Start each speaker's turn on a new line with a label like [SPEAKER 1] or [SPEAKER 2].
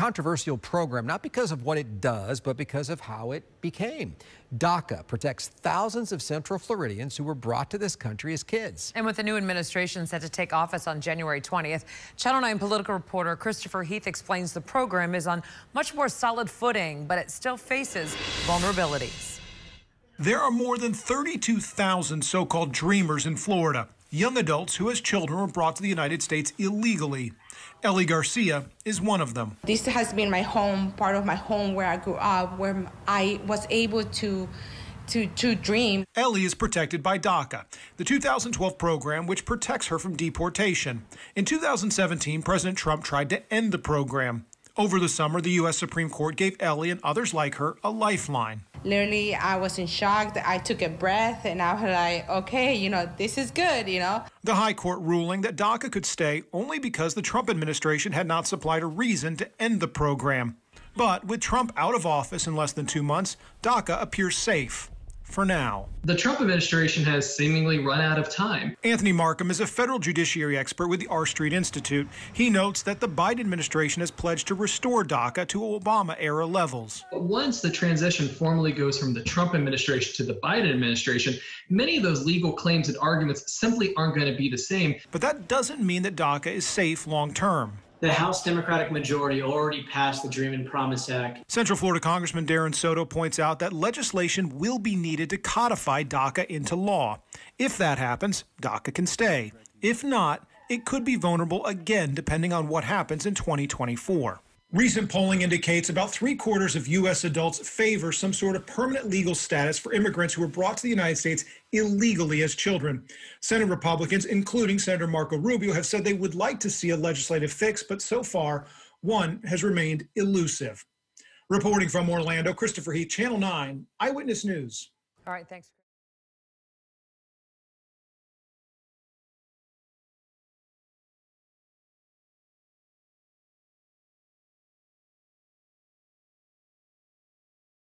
[SPEAKER 1] controversial program, not because of what it does, but because of how it became. DACA protects thousands of Central Floridians who were brought to this country as kids.
[SPEAKER 2] And with the new administration set to take office on January 20th, Channel 9 political reporter Christopher Heath explains the program is on much more solid footing, but it still faces vulnerabilities.
[SPEAKER 1] There are more than 32,000 so-called dreamers in Florida young adults who as children were brought to the United States illegally. Ellie Garcia is one of them.
[SPEAKER 2] This has been my home, part of my home where I grew up, where I was able to
[SPEAKER 1] to, to dream. Ellie is protected by DACA, the 2012 program which protects her from deportation. In 2017, President Trump tried to end the program. Over the summer, the U.S. Supreme Court gave Ellie and others like her a lifeline
[SPEAKER 2] literally I was in shock. I took a breath and I was like, okay, you know, this is good, you know. The High
[SPEAKER 1] Court ruling that DACA could stay only because the Trump administration had not supplied a reason to end the program. But with Trump out of office in less than two months, DACA appears safe for now. The Trump administration has seemingly run out of time. Anthony Markham is a federal judiciary expert with the R Street Institute. He notes that the Biden administration has pledged to restore DACA to Obama era levels. But once the transition formally goes from the Trump administration to the Biden administration, many of those legal claims and arguments simply aren't going to be the same. But that doesn't mean that DACA is safe long term the House Democratic majority already passed the Dream and Promise Act. Central Florida Congressman Darren Soto points out that legislation will be needed to codify DACA into law. If that happens, DACA can stay. If not, it could be vulnerable again depending on what happens in 2024. Recent polling indicates about three quarters of U.S. adults favor some sort of permanent legal status for immigrants who were brought to the United States illegally as children. Senate Republicans, including Senator Marco Rubio, have said they would like to see a legislative fix, but so far, one has remained elusive. Reporting from Orlando, Christopher Heath, Channel 9, Eyewitness News.
[SPEAKER 2] All right, thanks.